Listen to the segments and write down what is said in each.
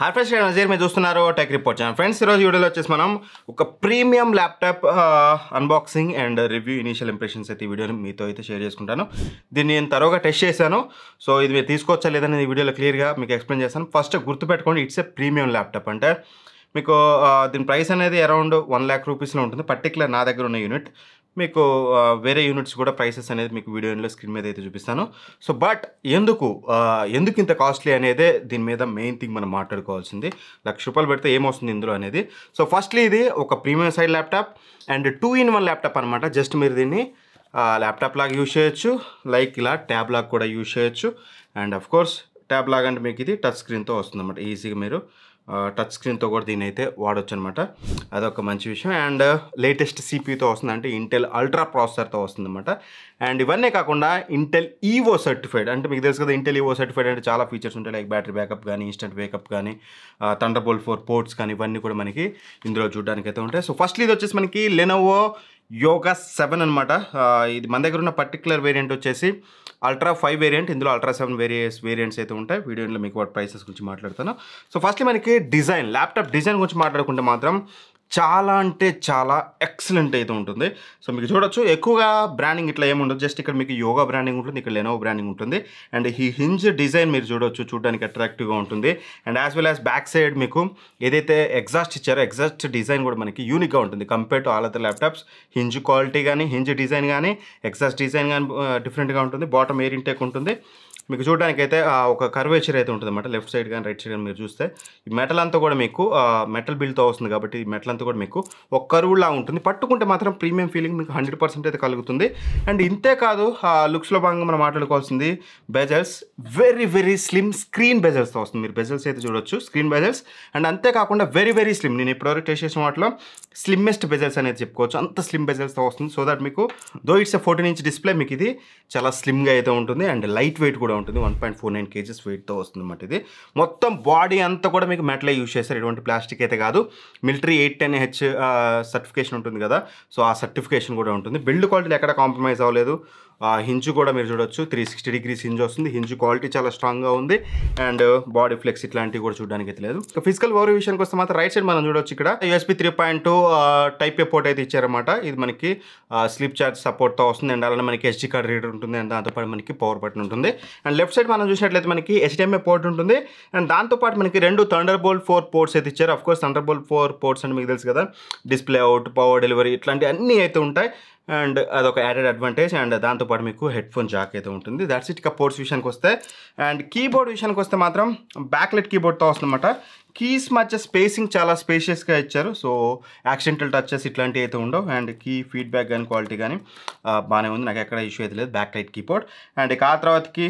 hi friends Nazir మీరు చూస్తున్నారు tech report channel friends ఈరోజు వీడియోలో వచ్చేసి మనం ఒక premium laptop unboxing and review initial impressions అయితే ఈ వీడియోని మీతో అయితే షేర్ చేసుకుంటాను దీన్ని నేను తరువాత టెస్ట్ చేశాను సో ఇది మీరు తీసుకోవచ్చా లేదని ఈ వీడియోలో క్లియర్గా మీకు ఎక్స్ప్లెయిన్ చేస్తాను ఫస్ట్ గుర్తుపెట్టుకోండి ఇట్స్ ఎ ప్రీమియం ల్యాప్టాప్ అంటే మీకు uh, దీని ప్రైస్ అనేది అరౌండ్ వన్ ల్యాక్ రూపీస్లో ఉంటుంది పర్టికులర్ నా దగ్గర ఉన్న యూనిట్ మీకు వేరే యూనిట్స్ కూడా ప్రైసెస్ అనేది మీకు వీడియోలో స్క్రీన్ మీద అయితే చూపిస్తాను సో బట్ ఎందుకు ఎందుకు ఇంత కాస్ట్లీ అనేది దీని మీద మెయిన్ థింగ్ మనం మాట్లాడుకోవాల్సింది లక్ష రూపాయలు పెడితే ఏమొస్తుంది ఇందులో అనేది సో ఫస్ట్లీ ఇది ఒక premium side laptop and two in one laptop అనమాట జస్ట్ మీరు దీన్ని ల్యాప్టాప్ లాగా యూజ్ చేయొచ్చు లైక్ ఇలా ట్యాబ్ లాగా కూడా యూజ్ చేయొచ్చు అండ్ అఫ్కోర్స్ కోర్స్ ట్యాబ్ లాగా అంటే మీకు ఇది టచ్ స్క్రీన్తో వస్తుంది అనమాట ఈజీగా మీరు టచ్ స్క్రీన్తో కూడా దీని అయితే వాడచ్చు అనమాట అదొక మంచి విషయం అండ్ లేటెస్ట్ సిపితో వస్తుంది అంటే ఇంటెల్ అల్ట్రా ప్రాసెసర్తో వస్తుంది అనమాట అండ్ ఇవన్నీ కాకుండా ఇంటెల్ ఈవో సర్టిఫైడ్ అంటే మీకు తెలుసు కదా ఇంటెల్ ఈవో సర్టిఫైడ్ అంటే చాలా ఫీచర్స్ ఉంటాయి లైక్ బ్యాటరీ బ్యాకప్ కానీ ఇన్స్టెంట్ బేకప్ కానీ తండ్రబోల్ ఫోర్ పోర్ట్స్ కానీ ఇవన్నీ కూడా మనకి ఇందులో చూడడానికి అయితే ఉంటాయి సో ఫస్ట్లీ ఇది వచ్చేసి మనకి లెనోవో యోగా సెవెన్ అనమాట ఇది మన దగ్గర ఉన్న పర్టికులర్ వేరియంట్ వచ్చేసి అల్ట్రా ఫైవ్ వేరియంట్ ఇందులో అల్ట్రా సెవెన్ వేరియస్ వేరియంట్స్ అయితే ఉంటాయి వీడియోలో మీకు వాటి ప్రైసెస్ గురించి మాట్లాడతాను సో ఫస్ట్లీ మనకి డిజైన్ ల్యాప్టాప్ డిజైన్ గురించి మాట్లాడుకుంటే మాత్రం చాలా అంటే చాలా ఎక్సలెంట్ అయితే ఉంటుంది సో మీకు చూడొచ్చు ఎక్కువగా బ్రాండింగ్ ఇట్లా ఏముండదు జస్ట్ ఇక్కడ మీకు యోగా బ్రాండింగ్ ఉంటుంది ఇక్కడ లెనో బ్రాండింగ్ ఉంటుంది అండ్ ఈ హింజ్ డిజైన్ మీరు చూడొచ్చు చూడడానికి అట్రాక్టివ్గా ఉంటుంది and as well as back side మీకు ఏదైతే ఎగ్జాస్ట్ ఇచ్చారో ఎగ్జాస్ట్ డిజైన్ కూడా మనకి యూనిక్గా ఉంటుంది compare to all other laptops hinge quality కానీ హింజ్ డిజైన్ కానీ ఎగ్జాస్ట్ డిజైన్ కానీ డిఫరెంట్గా ఉంటుంది బాటమ్ ఎయిర్ ఇంటేక్ ఉంటుంది మీకు చూడడానికైతే ఒక కర్వేచర్ అయితే ఉంటుంది అన్నమాట లెఫ్ట్ సైడ్ కానీ రైట్ సైడ్ కానీ మీరు చూస్తే ఈ మెటల్ అంతా కూడా మీకు మెటల్ బిల్తో వస్తుంది కాబట్టి ఈ మెటల్ అంతా కూడా మీకు ఒక కరువులా ఉంటుంది పట్టుకుంటే మాత్రం ప్రీమియం ఫీలింగ్ మీకు హండ్రెడ్ పర్సెంట్ అయితే కలుగుతుంది అండ్ ఇంతే కాదు లుక్స్లో భాగంగా మనం మాట్లాడుకోవాల్సింది bezels very very slim screen బెజల్స్తో వస్తుంది మీరు బెజల్స్ అయితే చూడొచ్చు స్క్రీన్ బెజల్స్ అండ్ అంతేకాకుండా వెరీ వెరీ స్లిమ్ నేను ఇప్పటివరకు టేస్ట్ చేసిన వాటిలో స్లిమ్మెస్ట్ బెజల్స్ అనేది చెప్పుకోవచ్చు అంత స్లిమ్ బెజల్స్తో వస్తుంది సో దట్ మీకు though it's fourteen inch display మీకు ఇది చాలా స్లిమ్గా అయితే ఉంటుంది అండ్ లైట్ వెయిట్ కూడా ఉంటుంది one point four nine kgs వెయిట్తో వస్తుంది అనమాట ఇది మొత్తం బాడీ అంతా కూడా మీకు మెటలే యూజ్ చేస్తారు ఎటువంటి ప్లాస్టిక్ అయితే కాదు military eight ten H certification ఉంటుంది కదా సో ఆ సర్టిఫికేషన్ కూడా ఉంటుంది బిల్డ్ క్వాలిటీ ఎక్కడ కాంప్రమైజ్ అవ్వలేదు హింజ్ కూడా మీరు చూడొచ్చు త్రీ సిక్స్టీ డిగ్రీస్ హింజ్ వస్తుంది హింజ్ క్వాలిటీ చాలా స్ట్రాంగ్గా ఉంది అండ్ బాడీ ఫ్లెక్స్ ఇట్లాంటివి కూడా చూడడానికి అయితే లేదు ఫిజికల్ ఓవర్ విషయానికి వస్తే మాత్రం రైట్ సైడ్ మనం చూడొచ్చు ఇక్కడ USB three point two type A port అయితే ఇచ్చారన్నమాట ఇది మనకి స్లిప్ చార్జ్ సపోర్ట్తో వస్తుంది అండ్ అలానే మనకి ఎస్డి కార్డ్ రీడర్ ఉంటుంది అండ్ దాంతోపాటు మనకి పవర్ బటన్ ఉంటుంది అండ్ లెఫ్ట్ సైడ్ మనం చూసినట్లయితే మనకి హెచ్డిఎంఏ పోర్ట్ ఉంటుంది అండ్ దాంతోపాటు మనకి రెండు థండర్ బోల్ట్ ఫోర్ పోర్ట్స్ అయితే ఇచ్చారు of course thunderbolt four ports అంటే మీకు తెలుసు కదా డిస్ప్లే అవుట్ పవర్ డెలివరీ ఇట్లాంటి అన్నీ అయితే ఉంటాయి అండ్ అదొక యాడెడ్ అడ్వాంటేజ్ అండ్ దాంతోపాటు మీకు హెడ్ ఫోన్ జాక్ అయితే ఉంటుంది దాట్స్ ఇట్ ఇక పోర్ట్స్ విషయానికి వస్తే అండ్ కీబోర్డ్ విషయానికి వస్తే మాత్రం బ్యాక్లెట్ కీబోర్డ్తో వస్తుందన్నమాట కీస్ మధ్య స్పేసింగ్ చాలా స్పేషియస్గా ఇచ్చారు సో యాక్సిడెంటల్ టచెస్ ఇట్లాంటివి అయితే ఉండవు అండ్ కీ ఫీడ్బ్యాక్ కానీ క్వాలిటీ కానీ బాగానే ఉంది నాకు ఎక్కడ ఇష్యూ అయితే లేదు బ్యాక్ లైట్ కీబోర్డ్ అండ్ ఇక ఆ తర్వాతకి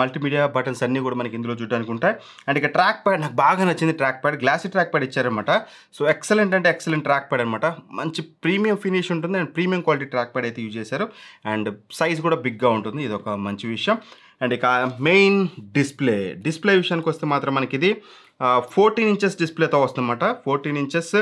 మల్టీమీడియా బటన్స్ అన్నీ కూడా మనకి ఇందులో చూడడానికి ఉంటాయి అండ్ ఇక ట్రాక్ ప్యాడ్ నాకు బాగా నచ్చింది track pad glossy track pad ఇచ్చారనమాట సో ఎక్సలెంట్ అంటే ఎక్సలెంట్ ట్రాక్ ప్యాడ్ అనమాట మంచి ప్రీమియం ఫినిష్ ఉంటుంది and premium quality track pad అయితే యూజ్ చేశారు అండ్ సైజ్ కూడా బిగ్గా ఉంటుంది ఇది ఒక మంచి విషయం అండ్ ఇక మెయిన్ డిస్ప్లే డిస్ప్లే విషయానికి వస్తే మాత్రం మనకి ఇది ఫోర్టీన్ ఇంచెస్ డిస్ప్లేతో వస్తుందన్నమాట fourteen inches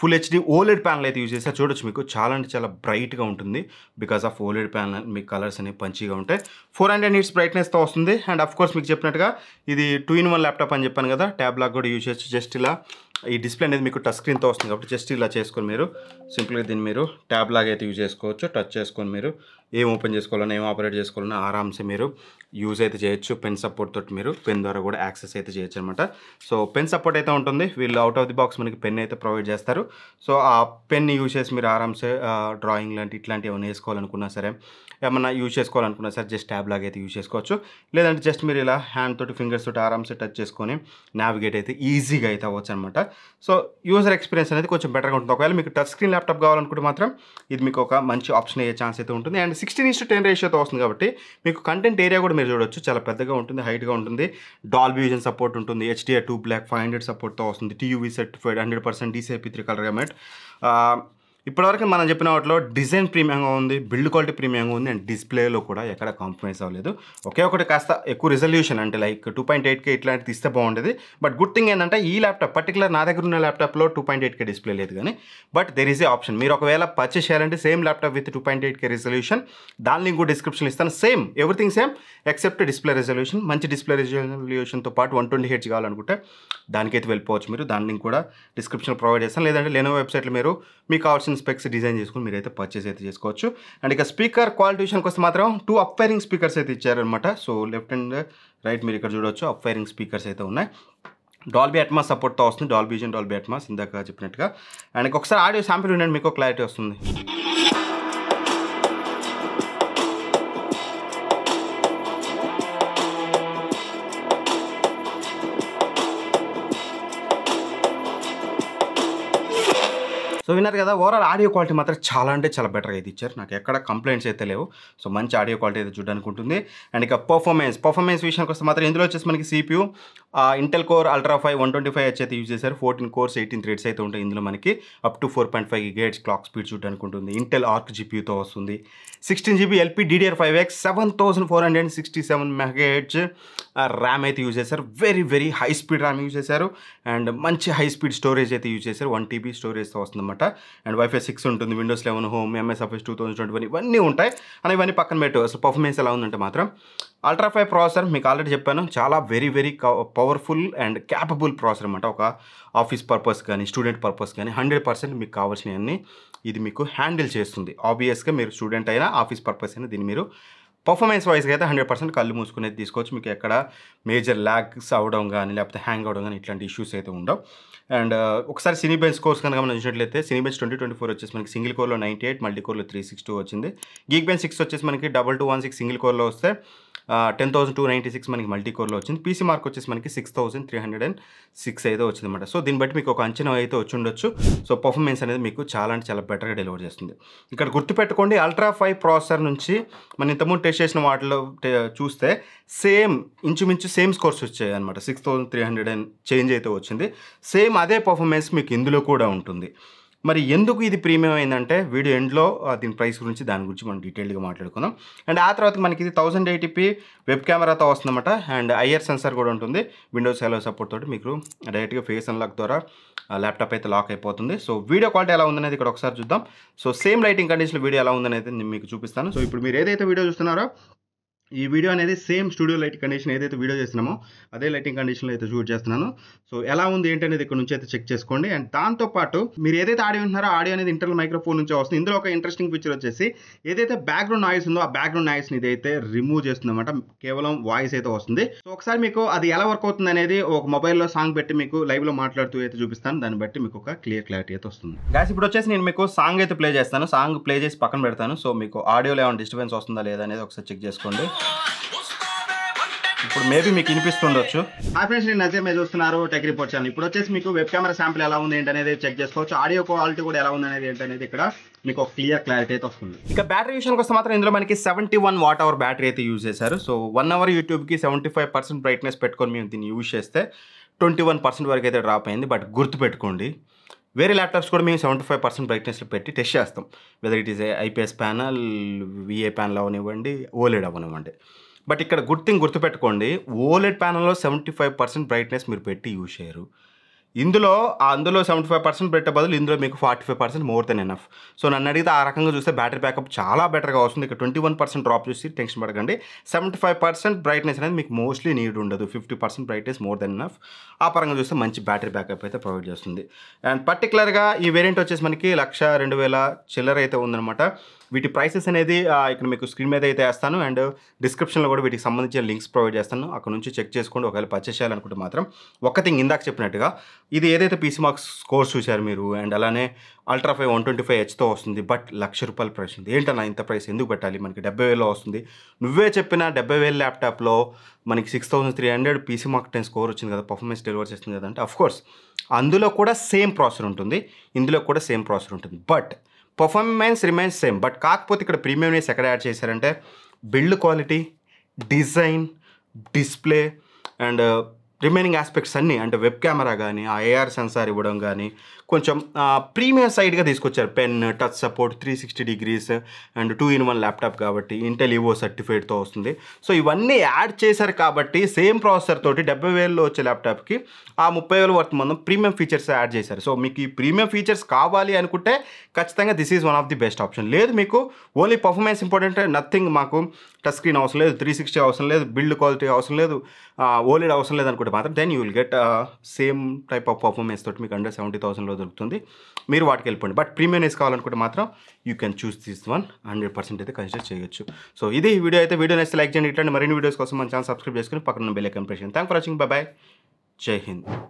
full HD OLED panel అయితే యూజ్ చేస్తే చూడొచ్చు మీకు చాలా అంటే చాలా బ్రైట్గా ఉంటుంది బికాస్ ఆఫ్ ఓలెడ్ ప్యానల్ మీకు కలర్స్ అనేవి పంచిగా ఉంటాయి ఫోర్ హండ్రెడ్ నీట్స్ బ్రైట్నెస్తో వస్తుంది అండ్ అఫ్ కోర్స్ మీకు చెప్పినట్టుగా ఇది టూ ఇన్ వన్ ల్యాప్టాప్ అని చెప్పాను కదా ట్యాబ్ లాక్ కూడా యూజ్ చేసి జస్ట్ ఇలా ఈ డిస్ప్లే అనేది మీకు టచ్ స్క్రీన్తో వస్తుంది కాబట్టి జస్ట్ ఇలా చేసుకొని మీరు సింపుల్గా దీన్ని మీరు ట్యాబ్ అయితే యూజ్ చేసుకోవచ్చు టచ్ చేసుకొని మీరు ఏం ఓపెన్ చేసుకోవాలన్నా ఏం ఆపరేట్ చేసుకోవాలన్నా ఆరామ్సే మీరు యూజ్ అయితే చేయొచ్చు పెన్ సపోర్ట్ తోటి మీరు పెన్ ద్వారా కూడా యాక్సెస్ అయితే చేయొచ్చు అనమాట సో పెన్ సపోర్ట్ అయితే ఉంటుంది వీళ్ళు అవుట్ ఆఫ్ ది బాక్స్ మనకి పెన్ అయితే ప్రొవైడ్ చేస్తారు సో ఆ పెన్ యూజ్ చేసి మీరు ఆరామ్సే డ్రాయింగ్ లాంటి ఇట్లాంటివి ఏమైనా వేసుకోవాలనుకున్నా సరే ఏమన్నా యూజ్ చేసుకోవాలనుకున్నా సరే జస్ట్ ట్యాబ్ లాగా అయితే యూజ్ చేసుకోవచ్చు లేదంటే జస్ట్ మీరు ఇలా హ్యాండ్ తోటి ఫింగర్స్ తోటి ఆరామ్సే టచ్ చేసుకొని నావిగేట్ అయితే ఈజీగా అయితే అవ్వచ్చు అనమాట సో యూజర్ ఎక్స్పీరియన్స్ అనేది కొంచెం బెటర్గా ఉంటుంది ఒకవేళ మీకు టచ్ స్క్రీన్ ల్యాప్టాప్ కావాలనుకుంటే మాత్రం ఇది మీకు ఒక మంచి ఆప్షన్ అయ్యే ఛాన్స్ అయితే ఉంటుంది అండ్ సిక్స్టీన్ ఇస్ టెన్ రేషియోతో వస్తుంది కాబట్టి మీకు కంటెంట్ ఏరియా కూడా మీరు చూడొచ్చు చాలా పెద్దగా ఉంటుంది హైట్గా ఉంటుంది డాల్ విజన్ సపోర్ట్ ఉంటుంది HDR true black five hundred సపోర్ట్తో వస్తుంది TUV certified five hundred percent DCIP three colour gamut ఇప్పటివరకు మనం చెప్పిన వాటిలో డిజైన్ ప్రీమియంగా ఉంది బిల్డ్ క్వాలిటీ ప్రీమియంగా ఉంది అండ్ డిస్ప్లేలో కూడా ఎక్కడ కాంప్రమైజ్ అవ్వలేదు ఒకే ఒకటి కాస్త ఎక్కువ రిజల్యూషన్ అంటే like two point eight K ఇట్లాంటిది ఇస్తే బాగుండేది బట్ గుడ్ థింగ్ ఏంటంటే ఈ ల్యాప్టాప్ పర్టికులర్ నా దగ్గర ఉన్న ల్యాప్టాప్లో two point eight K display లేదు కానీ but there is a option మీరు ఒకవేళ పర్చేస్ చేయాలంటే same laptop with two point eight K resolution దాని లింక్ కూడా డిస్క్రిప్షన్ ఇస్తాను same everything same except display resolution మంచి డిస్ప్లే రిజల్యూషన్తో పాటు వన్ ట్వంటీ హెచ్ కావాలనుకుంటే దానికైతే వెళ్ళిపోవచ్చు మీరు దాని లింక్ కూడా డిస్క్రిప్షన్ ప్రొవైడ్ చేస్తాను లేదంటే లేనో వెబ్సైట్లో మీరు మీకు కావాల్సిన పర్సనల్ స్పెక్స్ డిజైన్ చేసుకుని మీరు అయితే పర్చేస్ అయితే చేసుకోవచ్చు అండ్ ఇక స్పీకర్ క్వాలిటీ విషయానికి వస్తే మాత్రం టూ అప్ఫైరింగ్ స్పీకర్స్ అయితే ఇచ్చారనమాట సో లెఫ్ట్ అండ్ రైట్ మీరు ఇక్కడ చూడవచ్చు అప్ఫైరింగ్ స్పీకర్స్ అయితే ఉన్నాయి డాల్బీ అట్మాస్ సపోర్ట్తో వస్తుంది డాల్బీ విజన్ డాల్బీ అట్మాస్ ఇందాక చెప్పినట్టుగా అండ్ ఒకసారి ఆడియో శాంపిల్ ఉండండి మీకు క్లారిటీ వస్తుంది సో విన్నారు కదా ఓవరాల్ ఆడియో క్వాలిటీ మాత్రం చాలా అంటే చాలా బెటర్గా అయితే ఇచ్చారు నాకు ఎక్కడ కంప్లైంట్స్ అయితే లేవు సో మంచి ఆడియో క్వాలిటీ అయితే చూడడానికి ఉంటుంది అండ్ ఇక పర్ఫార్మెన్స్ పర్ఫార్మెన్స్ విషయానికి వస్తే మాత్రం ఇందులో వచ్చేసి మనకి CPU Intel Core Ultra five one twenty five అయితే యూజ్ చేశారు ఫోర్టీన్ కోర్స్ ఎయిటీన్ థ్రెడ్స్ అయితే ఉంటాయి ఇందులో మనకి up to four point five gates clock speed చూడడానికి ఉంటుంది ఇంటెల్ ఆర్క్ జీపీతో వస్తుంది sixteen GB LP DDR five X seven thousand four hundred sixty seven megahertz RAM అయితే యూజ్ చేశారు very very high speed RAM use చేశారు and మంచి high speed storage అయితే use చేశారు వన్ టీబీ స్టోరేజ్తో వస్తుందన్నమాట అండ్ వైఫై సిక్స్ ఉంటుంది Windows eleven home MSFS two thousand twenty one ఇవన్నీ ఉంటాయి అని ఇవన్నీ పక్కన పెట్టు అసలు పర్ఫార్మెన్స్ ఎలా ఉందంటే మాత్రం అల్ట్రా ఫైవ్ ప్రాసెసర్ మీకు ఆల్రెడీ చెప్పాను చాలా very very powerful and capable processor అనమాట ఒక ఆఫీస్ పర్పస్ కానీ స్టూడెంట్ పర్పస్ కానీ హండ్రెడ్ పర్సెంట్ మీకు కావాల్సినవన్నీ ఇది మీకు హ్యాండిల్ చేస్తుంది ఆబ్వియస్గా మీరు స్టూడెంట్ అయినా ఆఫీస్ పర్పస్ అయినా దీన్ని మీరు పర్ఫార్మెన్స్ వైజ్గా అయితే హండ్రెడ్ పర్సెంట్ కళ్ళు మూసుకునేది తీసుకోవచ్చు మీకు ఎక్కడ మేజర్ ల్యాగ్స్ అవ్వడం కానీ లేకపోతే హ్యాంగ్ అవ్వడం కానీ ఇట్లాంటి ఇష్యూస్ అయితే ఉండవు అండ్ uh, ఒకసారి సినీ బెంచ్ కోర్స్ కనుక మనం చూసినట్లయితే బెంచ్ ట్వంటీ ట్వంటీ ఫోర్ వచ్చేసి మనకి సింగిల్ కోర్లో నైంటీ ఎయిట్ మల్టీ కోర్లో త్రీ సిక్స్ టూ వచ్చింది గీక్ బెంచ్ సిక్స్ వచ్చేసి మనకి double two one six single కోర్లో వస్తే ten thousand two ninety six మనకి మల్టీ కోర్లో వచ్చింది పీసీ మార్క్ వచ్చేసి మనకి six thousand three hundred and six అయితే వచ్చింది అనమాట సో దీన్ని బట్టి మీకు ఒక అంచనా అయితే వచ్చి ఉండొచ్చు సో పర్ఫార్మెన్స్ అనేది మీకు చాలా అంటే చాలా బెటర్గా డెలివర్ చేస్తుంది ఇక్కడ గుర్తుపెట్టుకోండి అల్ట్రా ఫైవ్ ప్రాసెసర్ నుంచి మనం ఇంతకుముందు టెస్ట్ చేసిన వాటిలో చూస్తే సేమ్ ఇంచుమించు సేమ్ స్కోర్స్ వచ్చాయి అనమాట six thousand three hundred and change అయితే వచ్చింది సేమ్ అదే పర్ఫార్మెన్స్ మీకు ఇందులో కూడా ఉంటుంది మరి ఎందుకు ఇది ప్రీమియం అయిందంటే వీడియో ఎండ్లో దీని ప్రైస్ గురించి దాని గురించి మనం డీటెయిల్గా మాట్లాడుకుందాం అండ్ ఆ తర్వాత మనకి ఇది థౌసండ్ ఎయిటీపీ వెబ్ కెమెరాతో వస్తుందన్నమాట అండ్ ఐఆర్ సెన్సార్ కూడా ఉంటుంది విండోస్ హెలో సపోర్ట్ తోటి మీకు డైరెక్ట్గా ఫేస్ అన్లాక్ ద్వారా ల్యాప్టాప్ అయితే లాక్ అయిపోతుంది సో వీడియో క్వాలిటీ ఎలా ఉందనేది ఇక్కడ ఒకసారి చూద్దాం సో సేమ్ లైటింగ్ కండిషన్లో వీడియో ఎలా ఉందనేది నేను మీకు చూపిస్తాను సో ఇప్పుడు మీరు ఏదైతే వీడియో చూస్తున్నారో ఈ వీడియో అనేది సేమ్ స్టూడియో లైట్ కండిషన్ ఏదైతే వీడియో చేస్తున్నామో అదే లైటింగ్ కండిషన్లో అయితే షూట్ చేస్తున్నాను సో ఎలా ఉంది ఏంటనేది ఇక్కడ నుంచి అయితే చెక్ చేసుకోండి అండ్ దాంతోపాటు మీరు ఏదైతే ఆడియో ఉంటున్నారో ఆడియో అనేది ఇంటర్నల్ మైక్రోఫోన్ నుంచి వస్తుంది ఇందులో ఒక ఇంట్రెస్టింగ్ ఫీచర్ వచ్చేసి ఏదైతే బ్యాక్గ్రౌండ్ నాయిస్ ఉందో ఆ బ్యాక్గ్రౌండ్ నాయిస్ని ఇదైతే రిమూవ్ చేస్తుందన్నమాట కేవలం వాయిస్ అయితే వస్తుంది సో ఒకసారి మీకు అది ఎలా వర్క్ అవుతుంది అనేది ఒక మొబైల్లో సాంగ్ పెట్టి మీకు లైవ్లో మాట్లాడుతూ అయితే చూపిస్తాను దాన్ని బట్టి మీకు ఒక క్లియర్ క్లారిటీ అయితే వస్తుంది గ్యాస్ ఇప్పుడు వచ్చేసి నేను మీకు సాంగ్ అయితే ప్లే చేస్తాను సాంగ్ ప్లే చేసి పక్కన పెడతాను సో మీకు ఆడియోలో ఏమైనా డిస్టర్బెన్స్ వస్తుందా లేదా అనేది ఒకసారి చెక్ చేసుకోండి ఇప్పుడు మేబీ మీకు వినిపిస్తుండొచ్చు హాయ్ ఫ్రెండ్స్ నేను నజే మీద చూస్తున్నారు టెక్ రిపోర్ట్ ఛానల్ ఇప్పుడు వచ్చేసి మీకు వెబ్ కెమెరా శాంపుల్ ఎలా ఉంది ఏంటనేది చెక్ చేసుకోవచ్చు ఆడియో క్వాలిటీ కూడా ఎలా ఉంది అనేది ఏంటనేది ఇక్కడ మీకు ఒక క్లియర్ క్లారిటీ అయితే వస్తుంది ఇక బ్యాటరీ విషయానికి వస్తే మాత్రం ఇందులో మనకి seventy one watt hour battery అయితే యూజ్ చేశారు సో వన్ అవర్ యూట్యూబ్కి సెవెంటీ ఫైవ్ పర్సెంట్ బ్రైట్నెస్ పెట్టుకొని మేము దీన్ని యూజ్ చేస్తే ట్వంటీ వన్ పర్సెంట్ వరకు అయితే డ్రాప్ అయింది బట్ గుర్తుపెట్టుకోండి వేరే ల్యాప్టాప్స్ కూడా మేము సెవెంటీ ఫైవ్ పర్సెంట్ బ్రైట్నెస్లో పెట్టి టెస్ట్ చేస్తాం whether it is IPS panel VA panel అవనివ్వండి ఓలెడ్ e అవనివ్వండి బట్ ఇక్కడ గుడ్ థింగ్ గుర్తుపెట్టుకోండి ఓలెడ్ ప్యానల్లో e seventy five percent brightness మీరు పెట్టి యూజ్ చేయరు ఇందులో అందులో సెవెంటీ ఫైవ్ పర్సెంట్ పెట్టే బదులు ఇందులో మీకు forty five percent more than enough so నన్ను అడిగితే ఆ రకంగా చూస్తే బ్యాటరీ బ్యాకప్ చాలా బెటర్గా వస్తుంది ఇక ట్వంటీ వన్ పర్సెంట్ డ్రాప్ చూసి టెన్షన్ పడకండి సెవెంటీ ఫైవ్ పర్సెంట్ బ్రైట్నెస్ అనేది మీకు మోస్ట్లీ నీడ్ ఉండదు fifty percent brightness more than enough ఆ పరంగా చూస్తే మంచి బ్యాటరీ బ్యాకప్ అయితే ప్రొవైడ్ చేస్తుంది అండ్ పర్టికులర్గా ఈ వేరియంట్ వచ్చేసి మనకి లక్ష రెండు వేల చిల్లర అయితే ఉందన్నమాట వీటి ప్రైసెస్ అనేది ఇక్కడ మీకు స్క్రీన్ మీద అయితే వేస్తాను అండ్ డిస్క్రిప్షన్లో కూడా వీటికి సంబంధించిన లింక్స్ ప్రొవైడ్ చేస్తాను అక్కడ నుంచి చెక్ చేసుకోండి ఒకవేళ పర్చేస్ చేయాలనుకుంటే మాత్రం ఒక్క థింగ్ ఇందాక చెప్పినట్టుగా ఇది ఏదైతే పీసీ మార్క్స్ స్కోర్స్ చూశారు మీరు అండ్ అలానే Ultra five one twenty five హెచ్తో వస్తుంది బట్ లక్ష రూపాయల ప్రైస్ ఉంది ఏంటన్నా ఇంత ప్రైస్ ఎందుకు పెట్టాలి మనకి డెబ్బై వేలలో వస్తుంది నువ్వే చెప్పిన డెబ్బై వేల ల్యాప్టాప్లో మనకి six thousand three hundred PC Mark ten score వచ్చింది కదా పర్ఫార్మెన్స్ డెలివర్ చేస్తుంది కదంటే అఫ్కోర్స్ అందులో కూడా సేమ్ ప్రాసెస్ ఉంటుంది ఇందులో కూడా సేమ్ ప్రాసెస్ ఉంటుంది but performance remains same but కాకపోతే ఇక్కడ ప్రీమియంనెస్ ఎక్కడ యాడ్ చేశారంటే build quality design display and remaining aspects అన్నీ అంటే వెబ్ కెమెరా కానీ ఆ ఏఆర్ సెన్సార్ ఇవ్వడం కానీ కొంచెం ప్రీమియం సైడ్గా తీసుకొచ్చారు pen touch support three sixty degrees and two in one laptop కాబట్టి ఇంటెల్ ఇవో సర్టిఫైడ్తో వస్తుంది సో ఇవన్నీ యాడ్ చేశారు కాబట్టి సేమ్ ప్రాసెసర్ తోటి డెబ్బై వేలలో వచ్చే ల్యాప్టాప్కి ఆ ముప్పై వేల వరకు మనం ప్రీమియం ఫీచర్స్ యాడ్ చేశారు సో మీకు ఈ ప్రీమియం ఫీచర్స్ కావాలి అనుకుంటే ఖచ్చితంగా this is one of the best option లేదు మీకు ఓన్లీ పర్ఫార్మెన్స్ ఇంపార్టెంట్ నథింగ్ మాకు టచ్ స్క్రీన్ అవసరం లేదు త్రీ సిక్స్టీ అవసరం లేదు బిల్డ్ క్వాలిటీ అవసరం లేదు ఓలీడ్ అవసరం లేదు అనుకుంటే మాత్రం then you will get same type of performance తోటి మీకు అండర్ సెవెంటీ థౌసండ్లో దొరుకుతుంది మీరు వాటికి వెళ్ళిపోండి బట్ ప్రీమియం వేసి కావాలనుకుంటే మాత్రం you can choose this one hundred percent అయితే కన్సిడర్ చేయొచ్చు సో ఇది వీడియో అయితే వీడియో నేస్తే లైక్ చేయండి ఇట్లాంటి మరిన్ని వీడియోస్ కోసం మన ఛానల్ సబ్స్క్రైబ్ చేసుకుని పక్కన బెల్ ఐకన్ ప్రెషన్ థ్యాంక్ ఫర్ వాచింగ్ బాయ్ జై హింద్